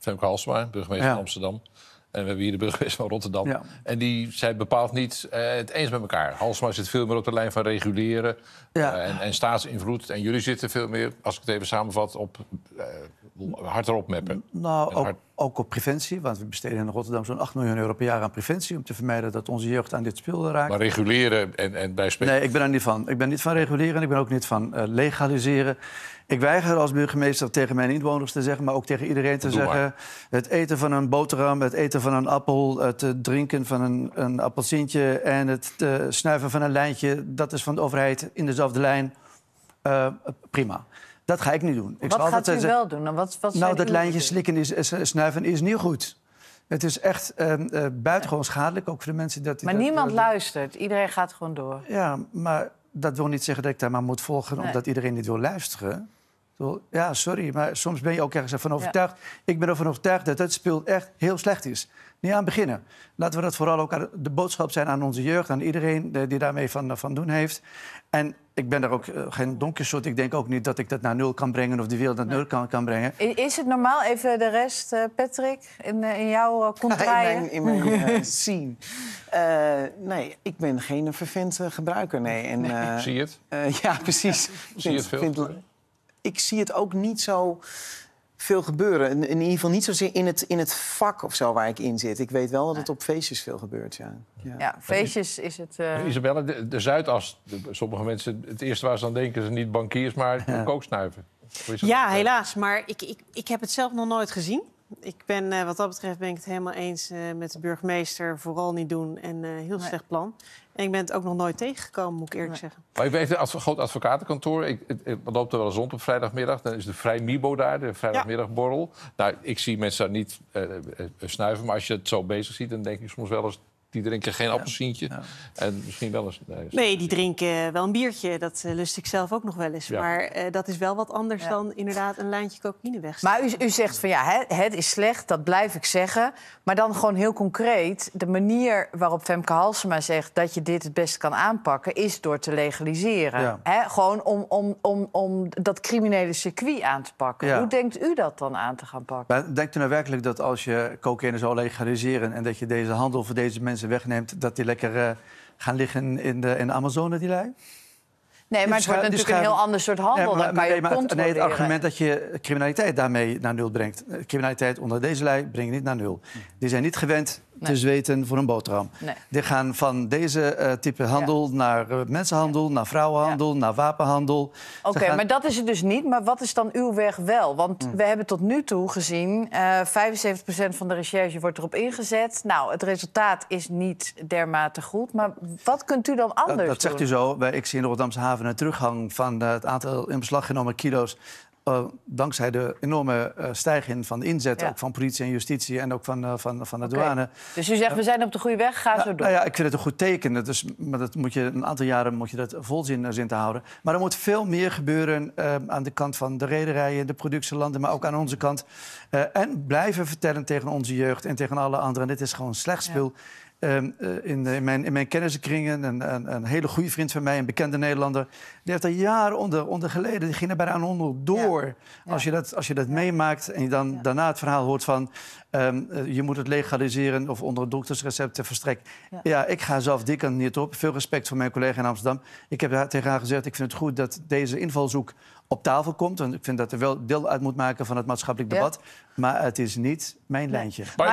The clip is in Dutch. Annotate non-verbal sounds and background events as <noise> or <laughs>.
Femke Halsma, burgemeester van Amsterdam. En we hebben hier de burgemeester van Rotterdam. En die zijn bepaald niet eh, het eens met elkaar. Halsma zit veel meer op de lijn van reguleren eh, en, en, staatsinvloed. En jullie zitten veel meer, als ik het even samenvat, op uh, eh, harder opmeppen. Nou, ook, ook op preventie, want we besteden in Rotterdam zo'n 8 miljoen euro per jaar aan preventie... om te vermijden dat onze jeugd aan dit spul raakt. Maar reguleren en, en bijspelen? Nee, ik ben er niet van. Ik ben niet van reguleren en ik ben ook niet van eh, legaliseren. Ik weiger als burgemeester tegen mijn inwoners te zeggen... maar ook tegen iedereen te zeggen... het eten van een boterham, het eten van een appel... het eh, drinken van een, een appelsientje en het eh, snuiven van een lijntje... dat is van de overheid in dezelfde lijn. prima. Dat ga ik nu doen. wat gaat u wel doen? Nou, wat, nou dat lijntje slikken is, snuiven is niet goed. Het is echt ehm, eh, buitengewoon schadelijk, ook voor de mensen... Dat, maar niemand luistert. Iedereen gaat gewoon door. Ja, maar dat wil niet zeggen dat ik daar maar moet volgen... omdat iedereen niet wil luisteren. Ja, sorry, maar soms ben je ook ergens van overtuigd. Ik ben ervan overtuigd dat het speel echt heel slecht is. Niet aan beginnen. Laten we dat vooral ook de boodschap zijn aan onze jeugd, aan iedereen eh, die daarmee van, eh, van doen heeft. En ik ben daar ook eh, geen geen soort. Ik denk ook niet dat ik dat naar nul kan brengen of die wereld naar nul kan, kan brengen. Is het normaal, even de rest, Patrick, in, in jouw contraien? <laughs> in mijn, in mijn <laughs> scene. nee, ik ben geen vervent gebruiker, nee. En, Zie je het? ja, precies. zie je het veel? ik zie het ook niet zo veel gebeuren. In, in, ieder geval niet zozeer in het, in het vak of zo waar ik in zit. Ik weet wel dat het op feestjes veel gebeurt, ja. Ja, feestjes is het... Uh... Isabelle, de, de Zuidas, de, sommige mensen... het eerste waar ze aan denken ze niet bankiers, maar ja. <laughs> kooksnuiven. Ja, helaas. Maar ik, ik, ik heb het zelf nog nooit gezien ik ben eh, wat dat betreft ben ik het helemaal eens eh, met de burgemeester. Vooral niet doen en eh, heel slecht plan. En ik ben het ook nog nooit tegengekomen, moet ik eerlijk zeggen. Maar ik weet even een groot advocatenkantoor. Ik, ik, loop er wel eens rond op vrijdagmiddag. Dan is de Vrij Mibo daar, de vrijdagmiddagborrel. Nou, ik zie mensen daar niet snuiven. Maar als je het zo bezig ziet, dan denk ik soms wel eens die drinken geen appelsientje. En misschien wel eens. Nee, die drinken wel een biertje. Dat eh, lust ik zelf ook nog wel eens. Maar eh, dat is wel wat anders dan inderdaad een lijntje cocaïne weg. Maar u, zegt van ja, het, het, is slecht, dat blijf ik zeggen. Maar dan gewoon heel concreet. De manier waarop Femke Halsema zegt dat je dit het beste kan aanpakken... is door te legaliseren. gewoon om, om, om, om dat criminele circuit aan te pakken. Hoe denkt u dat dan aan te gaan pakken? denkt u nou werkelijk dat als je cocaïne zou legaliseren... en dat je deze handel voor deze mensen mensen wegneemt, dat die lekker eh, gaan liggen in de, in de Amazone, die lui? Nee, maar het wordt natuurlijk een heel ander soort handel. Nee, maar, kan je het, nee, het argument dat je criminaliteit daarmee naar nul brengt. Eh, criminaliteit onder deze lijn brengt niet naar nul. Mhm. Die zijn niet gewend nee. te zweten voor een boterham. Die gaan van deze eh, type handel naar eh, mensenhandel, naar vrouwenhandel, naar wapenhandel. Oké, maar dat is het dus niet. Maar wat is dan uw weg wel? Want mm. we hebben tot nu toe gezien, uh, eh, 75% van de recherche wordt erop ingezet. Nou, het resultaat is niet dermate goed. Maar wat kunt u dan anders dat, doen? Dat zegt u zo. Ik zie in Rotterdamse haven een teruggang van het aantal in beslag genomen kilo's dankzij de enorme eh, stijging van de inzet... ook van politie en justitie en ook van, eh, van, van de douane. Dus u zegt, we eh, zijn op de goede weg, ga zo nou, door. Nou ja, ik vind het een goed teken. is, maar dat moet je, een aantal jaren moet je dat vol zin te houden. Maar er moet veel meer gebeuren aan de kant van de rederijen... de productielanden, maar ook aan onze kant. en blijven vertellen tegen onze jeugd en tegen alle anderen... dit is gewoon slecht spul. Ehm, eh, in, eh, in, mijn, in mijn een, een, een, hele goede vriend van mij, een bekende Nederlander, die heeft er jaren onder, onder geleden. Die ging er bijna onder door. Als je dat, als je dat meemaakt en je dan daarna het verhaal hoort van ehm, eh, je moet het legaliseren of onder doktersrecepten verstrekken. Ja. ik ga zelf die kant niet op. Veel respect voor mijn collega in Amsterdam. Ik heb tegen haar gezegd, ik vind het goed dat deze invalzoek op tafel komt. Want ik vind dat er wel deel uit moet maken van het maatschappelijk debat. Maar het is niet mijn lijntje.